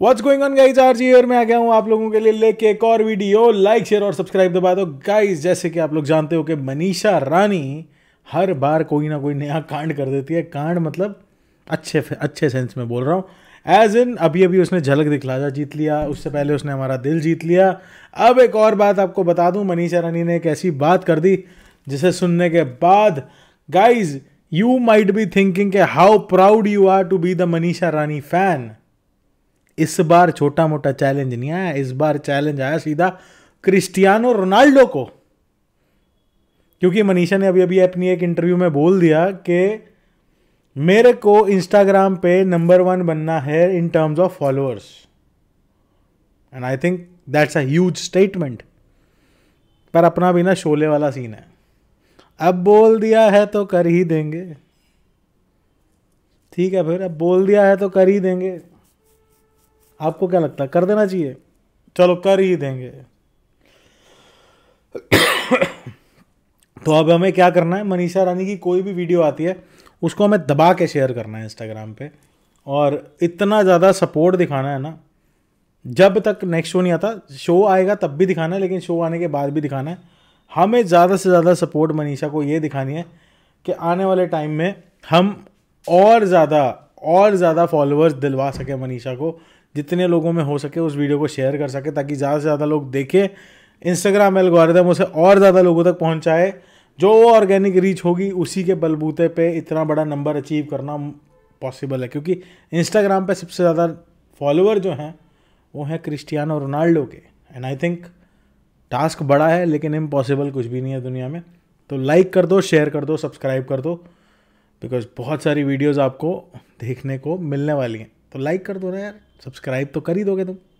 what's going on guys आर जी और मैं आ गया हूँ आप लोगों के लिए लेके एक और वीडियो लाइक शेयर और सब्सक्राइब दबा दो गाइज जैसे कि आप लोग जानते हो कि मनीषा रानी हर बार कोई ना कोई नया कांड कर देती है कांड मतलब अच्छे अच्छे सेंस में बोल रहा हूँ एज इन अभी अभी उसने झलक दिखलाजा जीत लिया उससे पहले उसने हमारा दिल जीत लिया अब एक और बात आपको बता दूं मनीषा रानी ने एक ऐसी बात कर दी जिसे सुनने के बाद guys you might be thinking के how proud you are to be the Manisha Rani fan इस बार छोटा मोटा चैलेंज नहीं आया इस बार चैलेंज आया सीधा क्रिस्टियानो रोनाल्डो को क्योंकि मनीषा ने अभी अभी अपनी एक इंटरव्यू में बोल दिया कि मेरे को इंस्टाग्राम पे नंबर वन बनना है in terms of followers and I think that's a huge statement पर अपना भी ना शोले वाला सीन है अब बोल दिया है तो कर ही देंगे ठीक है फिर अब बोल दिया है तो कर ही देंगे आपको क्या लगता है कर देना चाहिए चलो कर ही देंगे तो अब हमें क्या करना है मनीषा रानी की कोई भी वीडियो आती है उसको हमें दबा के शेयर करना है इंस्टाग्राम पे और इतना ज़्यादा सपोर्ट दिखाना है ना जब तक नेक्स्ट शो नहीं आता शो आएगा तब भी दिखाना है लेकिन शो आने के बाद भी दिखाना है हमें ज़्यादा से ज़्यादा सपोर्ट मनीषा को ये दिखानी है कि आने वाले टाइम में हम और ज़्यादा और ज़्यादा फॉलोअर्स दिलवा सके मनीषा को जितने लोगों में हो सके उस वीडियो को शेयर कर सके ताकि ज़्यादा से ज़्यादा लोग देखें इंस्टाग्राम एल्गोरिदम उसे और ज़्यादा लोगों तक पहुँचाए जो ऑर्गेनिक रीच होगी उसी के बलबूते पे इतना बड़ा नंबर अचीव करना पॉसिबल है क्योंकि इंस्टाग्राम पे सबसे ज़्यादा फॉलोअर जो हैं वो हैं क्रिस्टियानो रोनाल्डो के एंड आई थिंक टास्क बड़ा है लेकिन इम्पॉसिबल कुछ भी नहीं है दुनिया में तो लाइक कर दो शेयर कर दो सब्सक्राइब कर दो बिकॉज बहुत सारी वीडियोज़ आपको देखने को मिलने वाली हैं तो लाइक कर दो ना यार सब्सक्राइब तो कर ही दोगे तुम